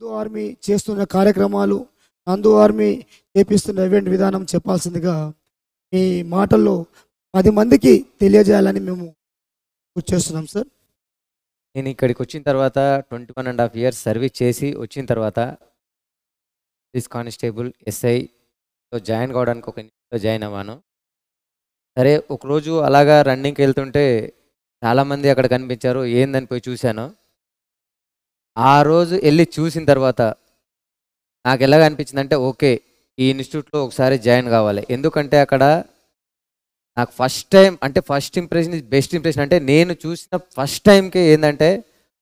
Hindu army చేస్తున్న కార్యక్రమాలు నందు ఆర్మీ చేపిస్తున్న ఈవెంట్ విధానం చెప్పాల్సిందిగా మీ మాటల్లో పది మందికి తెలియజేయాలని మేము చేస్తున్నాం సార్ నేను ఇక్కడికి వచ్చిన తర్వాత twenty one and half years service చేసి వచ్చిన తర్వాత పోలీస్ కానిస్టేబుల్ ఎస్ఐతో జాయిన్ కావడానికి ఒక ఇంట్లో జాయిన్ అవ్వాను సరే ఒకరోజు అలాగా రన్నింగ్కి వెళ్తుంటే చాలామంది అక్కడ కనిపించారు ఏందని పోయి చూశాను ఆ రోజు వెళ్ళి చూసిన తర్వాత నాకు ఎలాగ అనిపించిందంటే ఓకే ఈ ఇన్స్టిట్యూట్లో ఒకసారి జాయిన్ కావాలి ఎందుకంటే అక్కడ నాకు ఫస్ట్ టైం అంటే ఫస్ట్ ఇంప్రెషన్ బెస్ట్ ఇంప్రెషన్ అంటే నేను చూసిన ఫస్ట్ టైంకి ఏంటంటే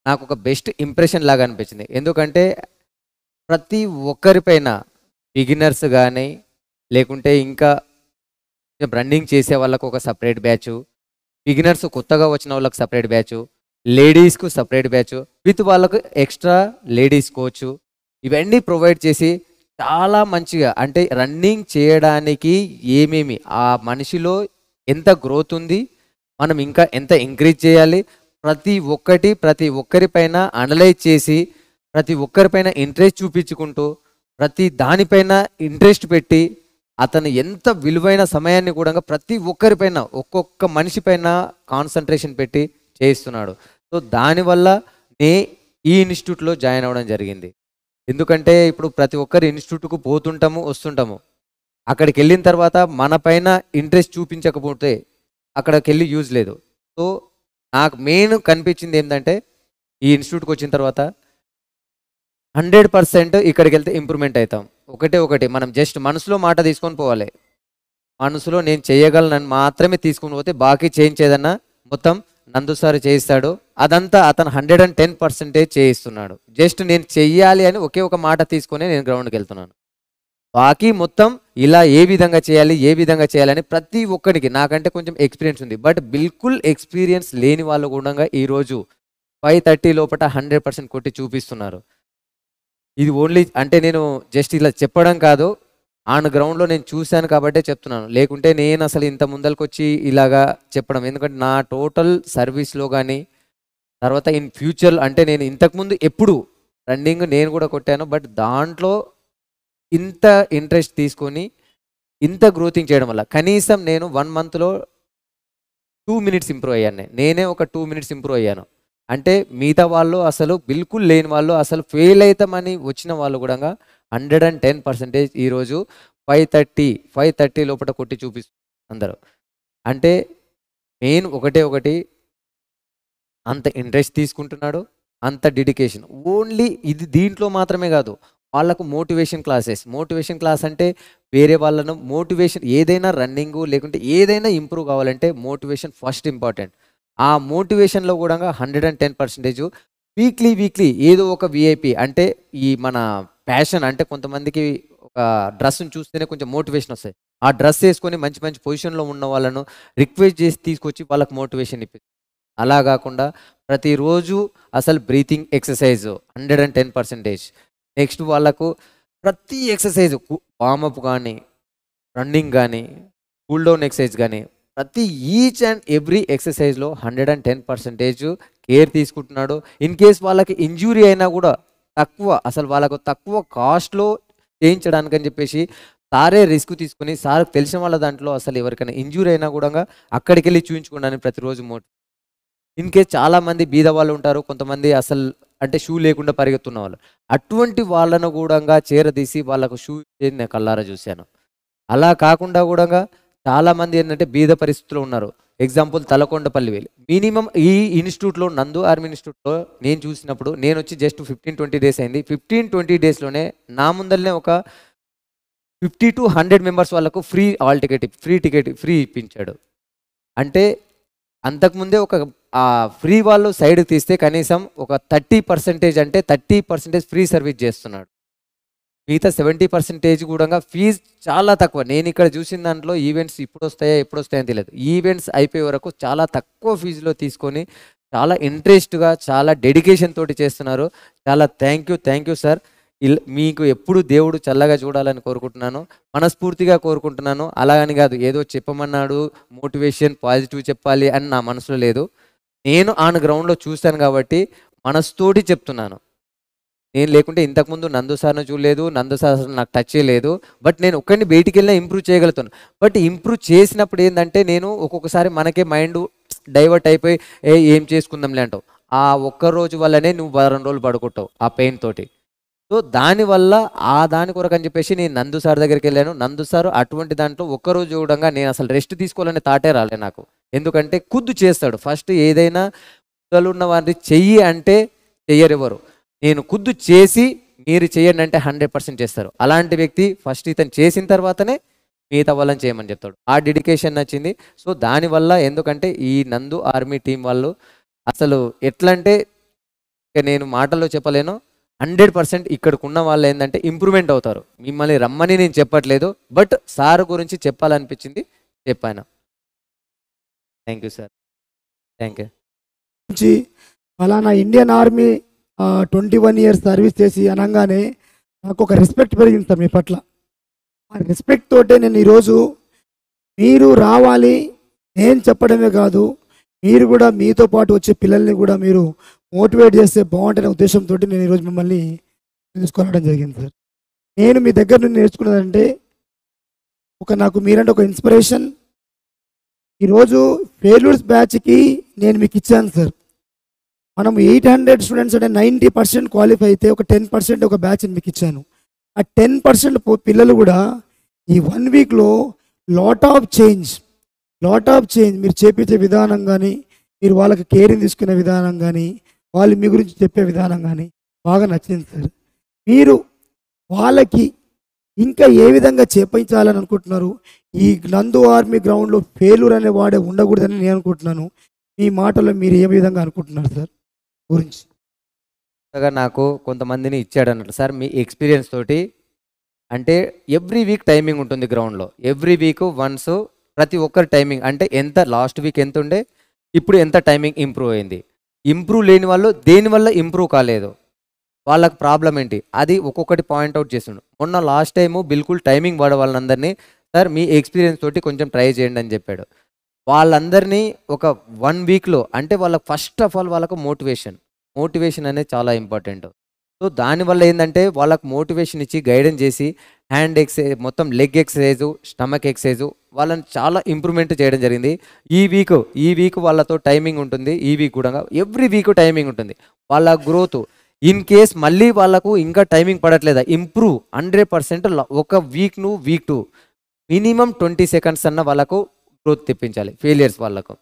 నాకు ఒక బెస్ట్ ఇంప్రెషన్ లాగా అనిపించింది ఎందుకంటే ప్రతి ఒక్కరిపైన బిగినర్స్ కానీ లేకుంటే ఇంకా రన్నింగ్ చేసే వాళ్ళకు ఒక సపరేట్ బ్యాచ్ బిగినర్స్ కొత్తగా వచ్చిన వాళ్ళకి సపరేట్ బ్యాచ్ లేడీస్కు సపరేట్ బ్యాచ్ విత్ వాళ్ళకు ఎక్స్ట్రా లేడీస్ కోచ్ ఇవన్నీ ప్రొవైడ్ చేసి చాలా మంచిగా అంటే రన్నింగ్ చేయడానికి ఏమేమి ఆ మనిషిలో ఎంత గ్రోత్ ఉంది మనం ఇంకా ఎంత ఎంకరేజ్ చేయాలి ప్రతి ఒక్కటి ప్రతి ఒక్కరిపైన అనలైజ్ చేసి ప్రతి ఒక్కరిపైన ఇంట్రెస్ట్ చూపించుకుంటూ ప్రతి దానిపైన ఇంట్రెస్ట్ పెట్టి అతను ఎంత విలువైన సమయాన్ని కూడా ప్రతి ఒక్కరిపైన ఒక్కొక్క మనిషిపైన కాన్సన్ట్రేషన్ పెట్టి చేయిస్తున్నాడు సో దానివల్ల నే ఈ ఇన్స్టిట్యూట్లో జాయిన్ అవ్వడం జరిగింది ఎందుకంటే ఇప్పుడు ప్రతి ఒక్కరు ఇన్స్టిట్యూట్కు పోతుంటాము వస్తుంటాము అక్కడికి వెళ్ళిన తర్వాత మన పైన ఇంట్రెస్ట్ చూపించకపోతే అక్కడికి వెళ్ళి యూజ్ లేదు సో నాకు మెయిన్ కనిపించింది ఏంటంటే ఈ ఇన్స్టిట్యూట్కి వచ్చిన తర్వాత హండ్రెడ్ పర్సెంట్ ఇక్కడికి వెళ్తే ఇంప్రూవ్మెంట్ అవుతాం ఒకటే ఒకటి మనం జస్ట్ మనసులో మాట తీసుకొని పోవాలి మనసులో నేను చేయగలనని మాత్రమే తీసుకుని పోతే బాకీ చేయించేదన్నా మొత్తం నందుసారి చేయిస్తాడు అదంతా అతను హండ్రెడ్ అండ్ టెన్ పర్సెంటేజ్ చేయిస్తున్నాడు జస్ట్ నేను చెయ్యాలి అని ఒకే ఒక మాట తీసుకొని నేను గ్రౌండ్కి వెళ్తున్నాను బాకీ మొత్తం ఇలా ఏ విధంగా చేయాలి ఏ విధంగా చేయాలని ప్రతి ఒక్కడికి నాకంటే కొంచెం ఎక్స్పీరియన్స్ ఉంది బట్ బిల్కుల్ ఎక్స్పీరియన్స్ లేని వాళ్ళు కూడా ఈరోజు ఫైవ్ థర్టీ లోపల హండ్రెడ్ పర్సెంట్ కొట్టి చూపిస్తున్నారు ఇది ఓన్లీ అంటే నేను జస్ట్ ఇలా చెప్పడం కాదు ఆయన గ్రౌండ్లో నేను చూశాను కాబట్టే చెప్తున్నాను లేకుంటే నేను అసలు ఇంత ముందరకు వచ్చి ఇలాగా చెప్పడం ఎందుకంటే నా టోటల్ సర్వీస్లో కానీ తర్వాత ఇన్ ఫ్యూచర్ అంటే నేను ఇంతకుముందు ఎప్పుడు రన్నింగ్ నేను కూడా కొట్టాను బట్ దాంట్లో ఇంత ఇంట్రెస్ట్ తీసుకొని ఇంత గ్రోతింగ్ చేయడం వల్ల కనీసం నేను వన్ మంత్లో టూ మినిట్స్ ఇంప్రూవ్ అయ్యాను నేనే ఒక టూ మినిట్స్ ఇంప్రూవ్ అయ్యాను అంటే మిగతా వాళ్ళు అసలు బిల్కుల్ లేని వాళ్ళు అసలు ఫెయిల్ అవుతామని వచ్చిన వాళ్ళు కూడా హండ్రెడ్ అండ్ టెన్ పర్సెంటేజ్ ఈరోజు ఫైవ్ థర్టీ ఫైవ్ థర్టీ లోపల కొట్టి చూపిస్తుంది అందరూ అంటే మెయిన్ ఒకటే ఒకటి అంత ఇంట్రెస్ట్ తీసుకుంటున్నాడు అంత డెడికేషన్ ఓన్లీ ఇది దీంట్లో మాత్రమే కాదు వాళ్ళకు మోటివేషన్ క్లాసెస్ మోటివేషన్ క్లాస్ అంటే వేరే వాళ్ళను మోటివేషన్ ఏదైనా రన్నింగ్ లేకుంటే ఏదైనా ఇంప్రూవ్ కావాలంటే మోటివేషన్ ఫస్ట్ ఇంపార్టెంట్ ఆ మోటివేషన్లో కూడా hundred and ten percentage weekly weekly ఏదో ఒక విఐపి అంటే ఈ మన ప్యాషన్ అంటే కొంతమందికి ఒక డ్రెస్ని చూస్తేనే కొంచెం మోటివేషన్ వస్తాయి ఆ డ్రెస్ వేసుకొని మంచి మంచి పొజిషన్లో ఉన్న వాళ్ళను రిక్వెస్ట్ చేసి తీసుకొచ్చి వాళ్ళకి మోటివేషన్ ఇప్పింది అలా కాకుండా ప్రతిరోజు అసలు breathing exercise hundred and ten percentage next వాళ్ళకు ప్రతి ఎక్సర్సైజ్ వామప్ కానీ రన్నింగ్ కానీ కూల్ డౌన్ ఎక్సర్సైజ్ కానీ ప్రతి ఈచ్ అండ్ ఎవ్రీ ఎక్సర్సైజ్లో hundred and ten percentage care తీసుకుంటున్నాడు ఇన్ కేస్ వాళ్ళకి ఇంజూరీ అయినా కూడా తక్కువ అసలు వాళ్ళకు తక్కువ కాస్ట్లో చేయించడానికి అని చెప్పేసి సారే రిస్క్ తీసుకుని సార్ తెలిసిన వాళ్ళ దాంట్లో అసలు ఎవరికైనా ఇంజూరీ అయినా కూడా అక్కడికి వెళ్ళి చూయించుకోండి ప్రతిరోజు మోట్ ఇన్ కేస్ చాలామంది బీద వాళ్ళు ఉంటారు కొంతమంది అసలు అంటే షూ లేకుండా పరిగెత్తున్న వాళ్ళు అటువంటి వాళ్ళను కూడా చేరదీసి వాళ్ళకు షూ నేను కళ్ళారా చూశాను అలా కాకుండా కూడా చాలామంది ఏంటంటే బీద పరిస్థితుల్లో ఉన్నారు ఎగ్జాంపుల్ తలకొండపల్లి వెళ్ళి మినిమం ఈ ఇన్స్టిట్యూట్లో నందు ఆర్మీ ఇన్స్టిట్యూట్లో నేను చూసినప్పుడు నేను వచ్చి జస్ట్ ఫిఫ్టీన్ ట్వంటీ డేస్ అయింది ఫిఫ్టీన్ ట్వంటీ డేస్లోనే నా ముందరనే ఒక ఫిఫ్టీ టు హండ్రెడ్ మెంబర్స్ వాళ్ళకు free all ticket free ticket free ఇప్పించాడు అంటే అంతకుముందే ఒక ఫ్రీ వాళ్ళు సైడ్కి తీస్తే కనీసం ఒక థర్టీ పర్సెంటేజ్ అంటే థర్టీ పర్సెంటేజ్ ఫ్రీ సర్వీస్ చేస్తున్నాడు మిగతా సెవెంటీ పర్సెంటేజ్ కూడా ఫీజ్ చాలా తక్కువ నేను ఇక్కడ చూసిన దాంట్లో ఈవెంట్స్ ఇప్పుడు వస్తాయా ఎప్పుడు వస్తాయని తెలియదు ఈవెంట్స్ అయిపోయే వరకు చాలా తక్కువ ఫీజులో తీసుకొని చాలా ఇంట్రెస్ట్గా చాలా డెడికేషన్ తోటి చేస్తున్నారు చాలా thank you thank you sir మీకు ఎప్పుడు దేవుడు చల్లగా చూడాలని కోరుకుంటున్నాను మనస్ఫూర్తిగా కోరుకుంటున్నాను అలాగని కాదు ఏదో చెప్పమన్నాడు మోటివేషన్ పాజిటివ్ చెప్పాలి అని నా మనసులో లేదు నేను ఆన్ గ్రౌండ్లో చూశాను కాబట్టి మనస్తోటి చెప్తున్నాను నేను లేకుంటే ఇంతకుముందు నందు సార్ను చూడలేదు నందు సార్ నాకు టచ్ చేయలేదు బట్ నేను ఒక్కడిని బయటికి వెళ్ళినా ఇంప్రూవ్ చేయగలుగుతాను బట్ ఇంప్రూవ్ చేసినప్పుడు ఏంటంటే నేను ఒక్కొక్కసారి మనకే మైండ్ డైవర్ట్ అయిపోయి ఏ ఏం చేసుకుందాంలే అంటావు ఆ ఒక్క రోజు వల్లనే నువ్వు వారం రోజులు పడుకుంటావు ఆ పెయిన్ తోటి సో దానివల్ల ఆ దాని కొరకు అని చెప్పేసి నేను నందు సార్ దగ్గరికి వెళ్ళాను నందు సార్ అటువంటి దాంట్లో ఒక్కరోజు చూడంగా నేను అసలు రెస్ట్ తీసుకోవాలనే తాటే రాలే నాకు ఎందుకంటే కుద్దు చేస్తాడు ఫస్ట్ ఏదైనా ఉన్న వారిని చెయ్యి అంటే చెయ్యరెవరు నేను కుద్దు చేసి మీరు చేయండి అంటే హండ్రెడ్ పర్సెంట్ చేస్తారు అలాంటి వ్యక్తి ఫస్ట్ ఇతను చేసిన తర్వాతనే మిగతా వాళ్ళని చేయమని చెప్తాడు ఆ డెడికేషన్ నచ్చింది సో దానివల్ల ఎందుకంటే ఈ నందు ఆర్మీ టీం వాళ్ళు అసలు ఎట్లా అంటే నేను మాటల్లో చెప్పలేను హండ్రెడ్ పర్సెంట్ ఇక్కడికి ఉన్న వాళ్ళు ఏంటంటే ఇంప్రూవ్మెంట్ అవుతారు మిమ్మల్ని రమ్మని నేను చెప్పట్లేదు బట్ సార్ గురించి చెప్పాలనిపించింది చెప్పాను thank you sir thank you ఫలానా Indian army twenty one years service చేసి అనగానే నాకు ఒక రెస్పెక్ట్ పెరిగింది సార్ మీ పట్ల ఆ రెస్పెక్ట్ తోటే నేను ఈరోజు మీరు రావాలి నేను చెప్పడమే కాదు మీరు కూడా మీతో పాటు వచ్చే పిల్లల్ని కూడా మీరు మోటివేట్ చేస్తే బాగుంటనే ఉద్దేశంతో నేను ఈరోజు మిమ్మల్ని తెలుసుకోవడం జరిగింది సార్ నేను మీ దగ్గర నుండి నేర్చుకున్నదంటే ఒక నాకు మీరంటే ఒక ఇన్స్పిరేషన్ ఈరోజు ఫెయిల్యూర్స్ బ్యాచ్కి నేను మీకు ఇచ్చాను సార్ మనం ఎయిట్ హండ్రెడ్ స్టూడెంట్స్ అంటే నైంటీ పర్సెంట్ క్వాలిఫై అయితే ఒక టెన్ పర్సెంట్ ఒక బ్యాచ్ మీకు ఇచ్చాను ఆ టెన్ పర్సెంట్ పిల్లలు కూడా ఈ వన్ వీక్లో lot of change lot of change మీరు చేపించే విధానం కానీ మీరు వాళ్ళకి కేరింగ్ తీసుకునే విధానం కానీ వాళ్ళు మీ గురించి చెప్పే విధానం కానీ బాగా నచ్చింది సార్ మీరు వాళ్ళకి ఇంకా ఏ విధంగా చేపించాలని అనుకుంటున్నారు ఈ నందు ఆర్మీ గ్రౌండ్లో ఫెయిల్యూర్ అనే వాడే ఉండకూడదని నేను అనుకుంటున్నాను మీ మాటలో మీరు ఏ విధంగా అనుకుంటున్నారు సార్ గురించి నాకు కొంతమందిని ఇచ్చాడు అన్నట్టు సార్ మీ ఎక్స్పీరియన్స్ తోటి అంటే ఎవ్రీ వీక్ టైమింగ్ ఉంటుంది గ్రౌండ్లో ఎవ్రీ వీక్ వన్స్ ప్రతి ఒక్కరి టైమింగ్ అంటే ఎంత లాస్ట్ వీక్ ఎంత ఉండే ఇప్పుడు ఎంత టైమింగ్ ఇంప్రూవ్ అయింది ఇంప్రూవ్ లేని వాళ్ళు దేనివల్ల ఇంప్రూవ్ కాలేదు వాళ్ళకి ప్రాబ్లం ఏంటి అది ఒక్కొక్కటి పాయింట్ అవుట్ చేసిండు మొన్న లాస్ట్ టైము బిల్కుల్ టైమింగ్ వాడే వాళ్ళందరినీ సార్ మీ ఎక్స్పీరియన్స్ తోటి కొంచెం ట్రై చేయండి అని చెప్పాడు వాళ్ళందరినీ ఒక వన్ వీక్లో అంటే వాళ్ళకు ఫస్ట్ ఆఫ్ ఆల్ వాళ్ళకు మోటివేషన్ మోటివేషన్ అనేది చాలా ఇంపార్టెంట్ సో దానివల్ల ఏంటంటే వాళ్ళకు మోటివేషన్ ఇచ్చి గైడెన్స్ చేసి హ్యాండ్ ఎక్సైజ్ మొత్తం లెగ్ ఎక్సర్సైజు స్టమక్ ఎక్సర్సైజు వాళ్ళని చాలా ఇంప్రూవ్మెంట్ చేయడం జరిగింది ఈ వీక్ ఈ వీక్ వాళ్ళతో టైమింగ్ ఉంటుంది ఈ వీక్ కూడా ఎవ్రీ వీక్ టైమింగ్ ఉంటుంది వాళ్ళ గ్రోత్ ఇన్ కేస్ మళ్ళీ వాళ్ళకు ఇంకా టైమింగ్ పడట్లేదా ఇంప్రూవ్ హండ్రెడ్ పర్సెంట్ ఒక వీక్ ను week to minimum twenty seconds అన్న వాళ్ళకు గ్రోత్ తెప్పించాలి ఫెయిలియర్స్ వాళ్ళకు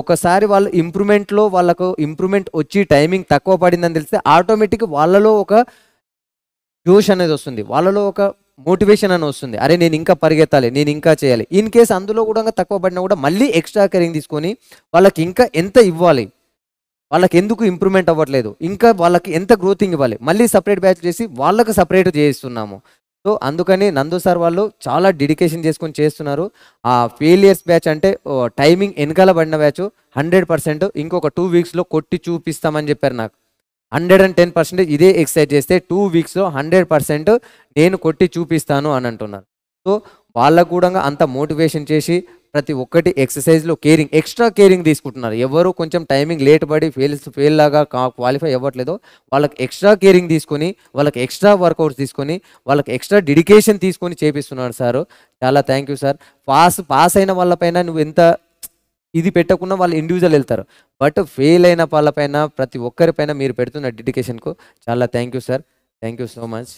ఒకసారి వాళ్ళు ఇంప్రూవ్మెంట్లో వాళ్ళకు ఇంప్రూవ్మెంట్ వచ్చి టైమింగ్ తక్కువ పడిందని తెలిస్తే ఆటోమేటిక్ వాళ్ళలో ఒక జోష్ అనేది వస్తుంది వాళ్ళలో ఒక మోటివేషన్ అని వస్తుంది అరే నేను ఇంకా పరిగెత్తాలి నేను ఇంకా చేయాలి ఇన్ కేస్ అందులో కూడా తక్కువ పడినా కూడా మళ్ళీ ఎక్స్ట్రా కెరింగ్ తీసుకొని వాళ్ళకి ఇంకా ఎంత ఇవ్వాలి వాళ్ళకి ఎందుకు ఇంప్రూవ్మెంట్ అవ్వట్లేదు ఇంకా వాళ్ళకి ఎంత గ్రోతింగ్ ఇవ్వాలి మళ్ళీ సపరేట్ బ్యాచ్ చేసి వాళ్ళకి సపరేట్ చేయిస్తున్నాము సో అందుకని నందు సార్ వాళ్ళు చాలా డెడికేషన్ చేసుకొని చేస్తున్నారు ఆ ఫెయిలియర్స్ బ్యాచ్ అంటే టైమింగ్ వెనకాల పడిన బ్యాచ్ హండ్రెడ్ పర్సెంట్ ఇంకొక టూ వీక్స్లో కొట్టి చూపిస్తామని చెప్పారు నాకు హండ్రెడ్ అండ్ టెన్ పర్సెంట్ ఇదే ఎక్సైజ్ చేస్తే టూ వీక్స్లో హండ్రెడ్ పర్సెంట్ నేను కొట్టి చూపిస్తాను అని అంటున్నారు సో వాళ్ళకు కూడా అంత మోటివేషన్ చేసి ప్రతి ఒక్కటి ఎక్సర్సైజ్లో కేరింగ్ ఎక్స్ట్రా కేరింగ్ తీసుకుంటున్నారు ఎవరు కొంచెం టైమింగ్ లేట్ పడి ఫెయిల్ ఫెయిల్ లాగా క్వాలిఫై అవ్వట్లేదో వాళ్ళకి ఎక్స్ట్రా కేరింగ్ తీసుకొని వాళ్ళకి ఎక్స్ట్రా వర్కౌట్స్ తీసుకొని వాళ్ళకి ఎక్స్ట్రా డెడికేషన్ తీసుకొని చేపిస్తున్నారు సార్ చాలా thank you sir pass pass అయిన వాళ్ళపైన నువ్వు ఎంత ఇది పెట్టకుండా వాళ్ళు ఇండివిజువల్ వెళ్తారు బట్ ఫెయిల్ అయిన వాళ్ళపైన ప్రతి ఒక్కరిపైన మీరు పెడుతున్న డెడికేషన్కు చాలా thank you sir thank you so much